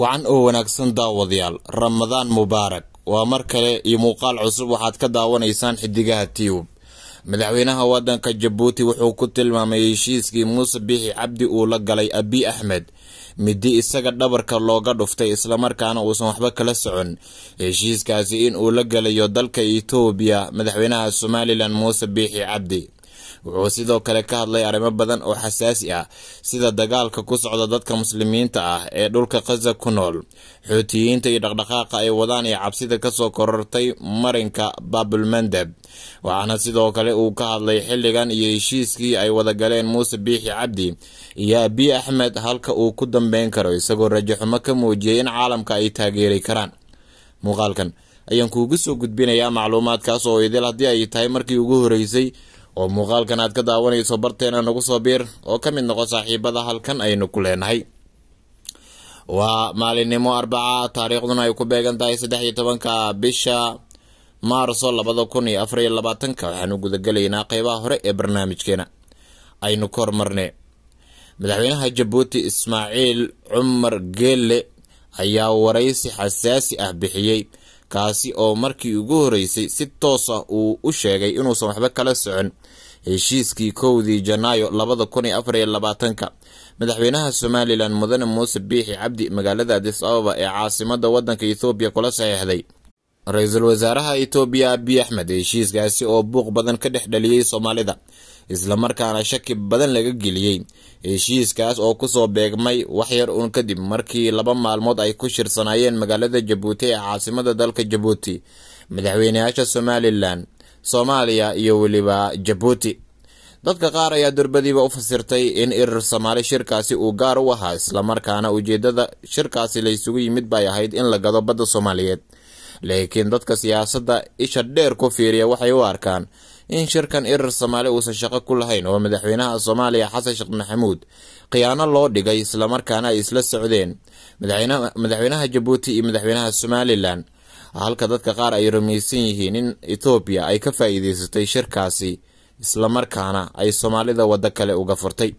wacan oo wanaagsan daawadayaal ramadaan mubaarak waa mar kale iyo muuqaal cusub waxaad ka daawanaysaan xidigaha tiyub madaxweynaha waddanka jabuuti wuxuu ku tilmaamay heshiiskii muuse biixi cabdi uu la galay abiy axmed middi isaga dhabarka looga dhuftay islamarkaana uusan waxba kala socon heshiiskaasi in uu la galayo dalka itoobiya madaxweynaha somalilan muuse biixi cabdi wuxuu sidoo kale ka hadlay arrimo badan oo xasaasi ah sida dagaalka ku socda dadka muslimiinta ah ee dhulka khaza ku nool xuutiyiinta iyo dhaqdhaqaaqa ay wadaan iyo cabsida kasoo korortay marinka baabulmandeb waxaana sidoo kale uu ka hadlay xilligan iyo heshiiskii ay wada galeen muuse biixi cabdi iyo abiy axmed halka uu ku dambeyn karo isagoo rajaxumo ka muujiyey in caalamka ay taageeri karaan muuqaalkan ayaan kuugu soo gudbinayaa macluumaadkaas oo idil haddii ay tahay markii ugu horreysay oo muuqaalkan aad ka daawanayso barteena nagu soo biir oo ka mid noqo saaxiibada halkan aynu ku leenahay waa maalinimo arbaca taariikhduna ay ku beegan tahay saddex iyo tobanka bisha maarso labada kun iyo afar iyo labaatanka waxaanu gudagelaynaa qeybaha hore ee barnaamijkeena aynu ka hormarne madaxweynaha jabuuti ismaaciil cumar geelle ayaa waraysi xasaasi ah bixiyey kaasi oo markii ugu horreysay si toos ah uu u sheegay inuusan waxba kala socon heshiiskii kowdii janaayo labada kun iyo afar iyo labaatanka madaxweynaha somalilan mudane muuse biixi cabdi magaalada adis ababa ee caasimada waddanka ethoobiya kula saxeixday ra-iisul wasaaraha ethoobiya abiy axmed heshiiskaasi oo buuq badan ka dhex dhaliyey soomaalida islamarkaana shaki badan laga geliyey heshiiskaas oo kusoo beegmay wax yar uun kadib markii laba maalmood ay ku shirsanaayeen magaalada jabuuti ee caasimada dalka jabuuti madaxweyneyaasha somalilan soomaaliya iyo weliba jabuuti dadka qaar ayaa durbadiiba u fasirtay in irir somaali shirkaasi uu gaar u ahaa islamarkaana ujeedada shirkaasi laysugu yimid bay ahayd in la gado badda soomaaliyeed laakiin dadka siyaasadda isha dheer ku fiiriya waxay u arkaan in shirkan irir soomaali uusan shaqo ku lahayn oo madaxweynaha soomaaliya xasan sheekh maxamuud khiyaano loo dhigay islamarkaana ay isla socdeen madaxweynaha jabuuti iyo madaxweynaha somalilan halka dadka qaar ay rumaysan yihiin in etoobiya ay ka faa'iidaysatay shirkaasi islamarkaana ay soomaalida waddo kale uga furtay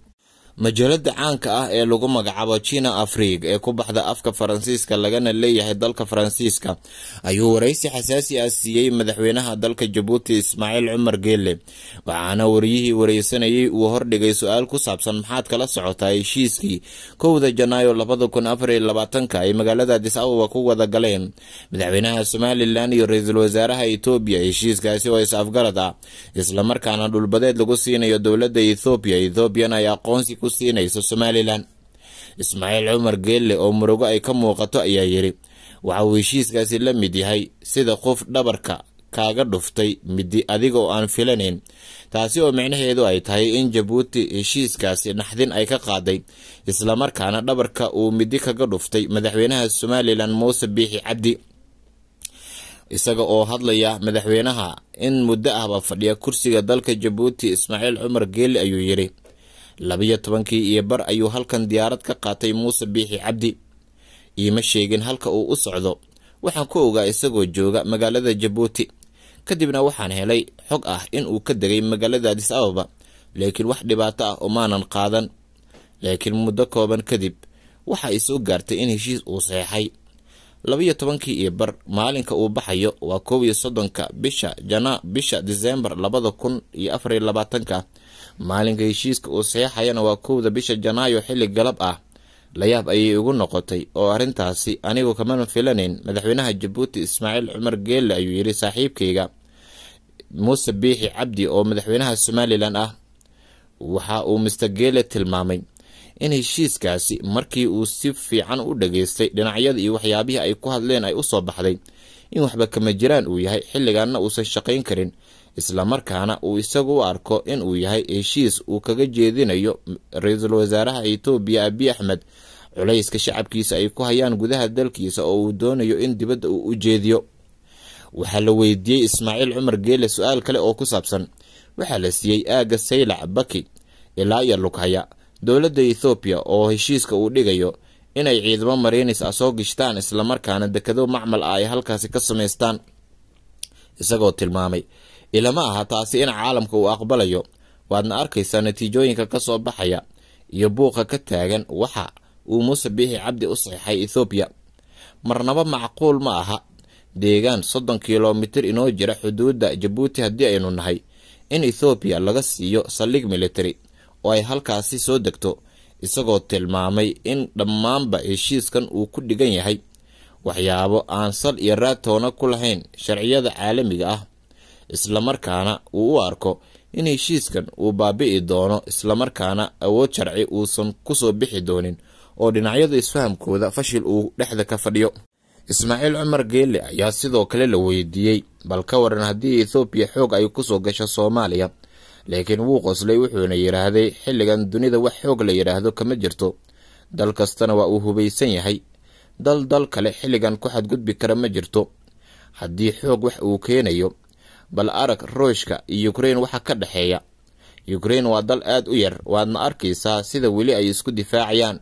majaalada caanka ah ee lagu magacaabo china afrig ee ku baxda afka faransiiska lagana leeyahay dalka faransiiska ayuu waraysi xasaasi ah siiyey madaxweynaha dalka jabuuti ismaaciil cumar geele waxaana wariyihii wareysanayey uu hordhigay su-aal ku saabsan maxaad kala socotaa heshiiskii kowda janaayo labada kun afariyo labaatanka ay magaalada adis ababa ku wada galeen madaxweynaha somalilan iyo ra-iisul wasaaraha etoobiya heshiiskaasi oo is afgarad ah islamarkaana dhulbadeed lagu siinayo dowladda ethoobiya ethoobiyan ay aqoonsi ku ku siinayso somalilan ismaaciil cumar geelle oo murugo ay ka muuqato ayaa yidhi waxa heshiiskaasi la mid yahay sida qof dhabarka kaaga dhuftay middi adiga oo aan filanayn taasi oo micnaheedu ay tahay in jabuuti heshiiskaasi naxdin ay ka qaaday islamarkaana dhabarka uu midi kaga dhuftay madaxweynaha somalilan muuse biixi cabdi isaga oo hadlaya madaxweynaha in muddo ahba fadhiya kursiga dalka jabuuti ismaaciil cumar geelle ayuu yidhi labiyo tobankii iyo bar ayuu halkan diyaarad ka qaatay muuse biixi cabdi iima sheegin halka uu u socdo waxaan ku ogaa isagoo jooga magaalada jabuuti kadibna waxaan helay xog ah in uu ka degay magaalada adis ababa laakiin wax dhibaato ah umaanan qaadan laakiin muddo kooban kadib waxa ay soo gaartay in heshiis uu seexay labaiyo tobankii iyo bar maalinka uu baxayo waa koob iyo soddonka bisha jana bisha disembar labada kun iyo afariyo labaatanka maalinka heshiiska uu saxeexayana waa kowda bisha janaayo xilli galab ah layaab ayay ugu noqotay oo arrintaasi anigu kamana filanayn madaxweynaha jabuuti ismaaciil cumar geelle ayuu yidhi saaxiibkayga muuse biixi cabdi oo madaxweynaha somalilan ah waxa uu mister geele tilmaamay in heshiiskaasi markii uu si fiican u dhageystay dhinacyada iyo waxyaabihii ay ku hadleen ay u soo baxday in waxba kama jiraan uu yahay xilligaanna uusan shaqayn karin islamarkaana uu isagu u arko in uu yahay heshiis uu kaga jeedinayo ra-iisul wasaaraha etoobiya abi axmed culayska shacabkiisa ay ku hayaan gudaha dalkiisa oo uu doonayo in dibadda uu u jeediyo waxaa la weydiiyey ismaaciil cumar geele su-aal kale oo ku saabsan waxaa la siiyey aagga saylac baki ilaa iyo lughaya dowladda ethoobiya oo heshiiska uu dhigayo inay ciidamo mariinis ah soo gishtaan islamarkaana dekado macmal ah ay halkaasi ka samaystaan isagoo tilmaamay ilama aha taasi in caalamka uu aqbalayo waadna arkaysaa natiijooyinka ka soo baxaya iyo buuqa ka taagan waxa uu muuse biixi cabdi u saxiixay ethoobiya marnaba macquul ma aha deegaan soddon kilomitir inoo jira xuduudda jabuuti haddii aynu nahay in ethoobiya laga siiyo saldhig militari oo ay halkaasi soo degto isagoo tilmaamay in dhammaanba heshiiskan uu ku dhigan yahay waxyaabo aan sal iyo raadtoona ku lahayn sharciyada caalamiga ah islamarkaana uu u arko in heshiiskan uu baabi'i doono islamarkaana awood sharci uusan ku soo bixi doonin oo dhinacyadu isfahamkooda fashil uu dhexda ka fadhiyo ismaaciil cumar geelle ayaa sidoo kale la weydiiyey bal ka waran haddii ethoobiya xoog ay ku soo gasho soomaaliya laakiin wuu qoslay wuxuuna yidhaahday xilligan dunida wax xoog la yidhaahdo kama jirto dal kastana waa uu hubaysan yahay dal dal kale xilligan ku xadgudbi kara ma jirto haddii xoog wax uu keenayo bal arag ruushka iyo ukrein waxa ka dhexeeya ukrein waa dal aad u yar waadna arkaysaa sida weli ay isku difaacayaan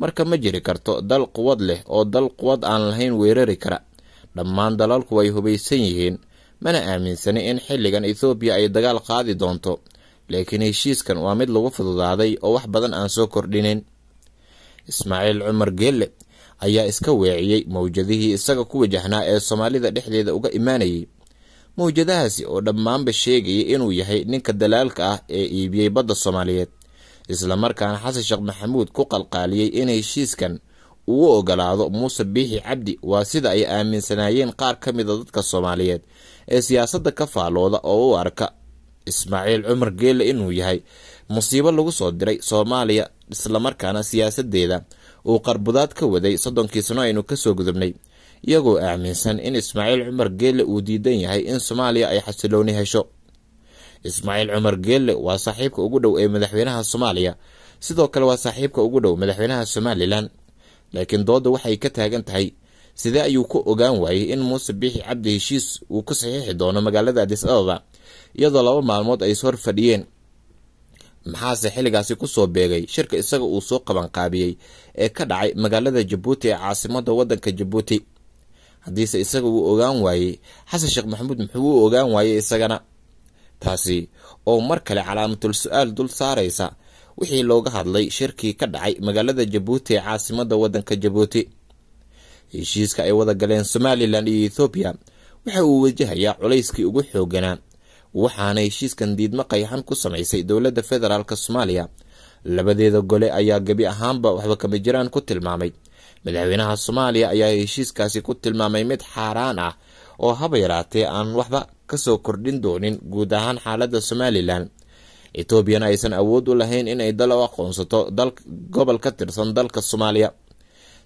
marka ma jiri karto dal quwad leh oo dal quwad aan lahayn weerari kara dhammaan dalalku way hubaysan yihiin mana aaminsana in xilligan ethoobiya ay dagaal qaadi doonto laakiin heshiiskan waa mid lagu fududaaday oo wax badan aan soo kordhinin ismaaciil cumar geelle ayaa iska weeciyey mawjadihii isaga ku wajahnaa ee soomaalida dhexdeeda uga imaanayay mawjadahaasi oo dhammaanba sheegayay inuu yahay ninka dalaalka ah ee iibiyey badda soomaaliyeed islamarkaana xasan sheekh maxamuud ku qalqaaliyey in heshiiskan uu ogolaado muuse biixi cabdi waa sida ay aaminsanaayeen qaar ka mida ah dadka soomaaliyeed ee siyaasadda ka faalooda oo u arka ismaaciil cumar geelle inuu yahay musiibo lagu soo diray soomaaliya islamarkaana siyaasaddeeda uu qarbudaad ka waday soddonkii sano aynu kasoo gudubnay iyagoo aaminsan in ismaaciil cumar geele uu diidan yahay in soomaaliya ay xasilooni hesho ismaaciil cumar geelle waa saaxiibka ugu dhow ee madaxweynaha soomaaliya sidoo kale waa saaxiibka ugu dhow madaxweynaha somalilan laakiin doodda waxay ka taagan tahay sidee ayuu ku ogaan waayey in muuse biixi cabdi heshiis uu ku saxiixi doono magaalada adis ababa iyadoo laba maalmood ay is hor fadhiyeen maxaase xilligaasi kusoo beegay shirka isaga uu soo qabanqaabiyey ee ka dhacay magaalada jabuuti ee caasimada wadanka jabuuti haddiise isaga uu ogaan waayey xasan sheekh maxamuud muxuu u ogaan waayey isagana taasi oo mar kale calaamatul su-aal dul saaraysa wixii looga hadlay shirkii ka dhacay magaalada jabuuti ee caasimada wadanka jabuuti heshiiska ay wada galeen somalilan iyo ethoobiya waxa uu wajahayaa culayskii ugu xooganaa waxaana heshiiskan diidmo qayxan ku samaysay dowladda federaalk soomaaliya labadeeda gole ayaa gebi ahaanba waxba kama jiraan ku tilmaamay madaxweynaha soomaaliya ayaa heshiiskaasi ku tilmaamay mid xaaraan ah oo haba yaraatee aan waxba kasoo kordhin doonin guud ahaan xaaladda somalilan etoobiyana aysan awood u lahayn inay dal u aqoonsato ka tirsan dalka soomaaliya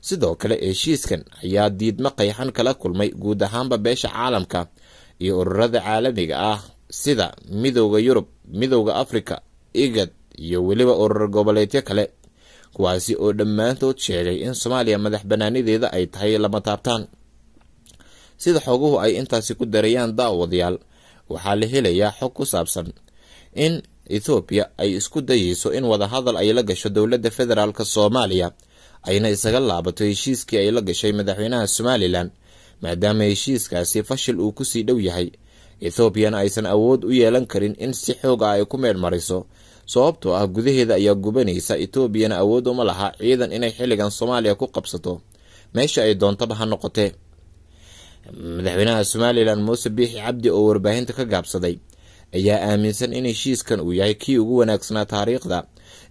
sidoo kale heshiiskan ayaa diidmo qayxan kala kulmay guud ahaanba beesha caalamka iyo ururada caalamiga ah sida midooda yurub midooda afrika igad iyo weliba urur goboleedyo kale kuwaasi oo dhammaantood sheegay in soomaaliya madax banaanideeda ay tahay lama taabtaan sida xoguhu ay intaasi ku darayaan daawadayaal waxaa la helayaa xog ku saabsan in ethoobiya ay isku dayeyso in wadahadal ay la gasho dowladda federaalk soomaaliya ayna isaga laabato heshiiskii ay la gashay madaxweynaha somalilan maadaama heshiiskaasi fashil uu ku sii dhow yahay ethoobiyana aysan awood u yeelan karin in si xoog xooga ah ay ku meel mariso sababtoo ah gudaheeda ayaa gubanaysa etoobiyana awood uma laha ciidan inay xilligan soomaaliya ku qabsato meesha ay doontaba ha noqotee madaxweynaha somalilan muuse biixi cabdi oo warbaahinta ka gaabsaday ayaa aaminsan in heshiiskan uu yahay kii ugu wanaagsanaa taariikhda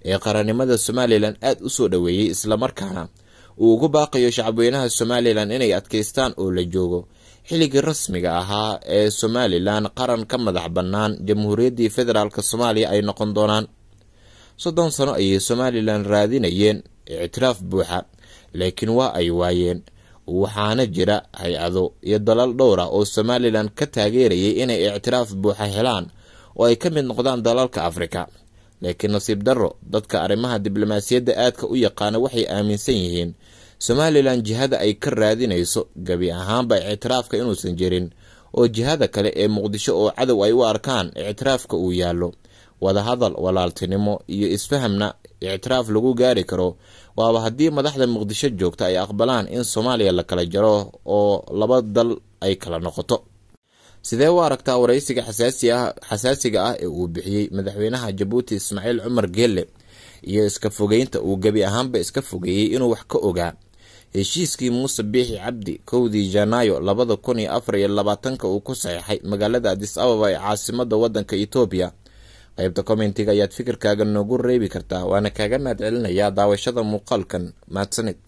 ee qarannimada somalilan aad u soo dhoweeyey islamarkaana uu ugu baaqayo shacabweynaha somalilan inay adkaystaan oo la joogo xilligii rasmiga ahaa ee somalilan qaran ka madax bannaan jamhuuriyaddii federaalk soomaaliya ay noqon doonaan soddon sano ayay somalilan raadinayeen ictiraaf buuxa laakiin waa ay waayeen waxaana jira hay-ado iyo dalal dhowr ah oo somalilan ka taageerayay inay ictiraaf buuxa helaan oo ay ka mid noqdaan dalalka afrika laakiin nasiib darro dadka arrimaha diblomaasiyadda aadka u yaqaana waxay aaminsan yihiin somalilan jihada ay ka raadinayso gebi ahaanba ictiraafka inuusan jirin oo jihada kale ee muqdisho oo cadow ay u arkaan ictiraafka uu yaallo wadahadal walaaltinimo iyo isfahamna ictiraaf lagu gaari karo waaba haddii madaxda muqdisho joogta ay aqbalaan in soomaaliya la kala jaro oo laba dal ay kala noqoto sidee u aragtaa waraysiga ah, xasaasiga ah ee uu bixiyey madaxweynaha jabuuti ismaaciil cumar geelle iyo iska fogeynta uu gebi ahaanba iska fogeeyey inuu wax ka ogaa heshiiskii muuse biixi cabdi kowdii janaayo labada kun iyo afar iyo labaatanka uu ku saxeixay magaalada adis ababa ee caasimada wadanka etoobiya qaybta komentiga ayaad fikirkaaga noogu reebi kartaa waana kaaga mahad celinayaa daawashada muuqaalkan mahadsanid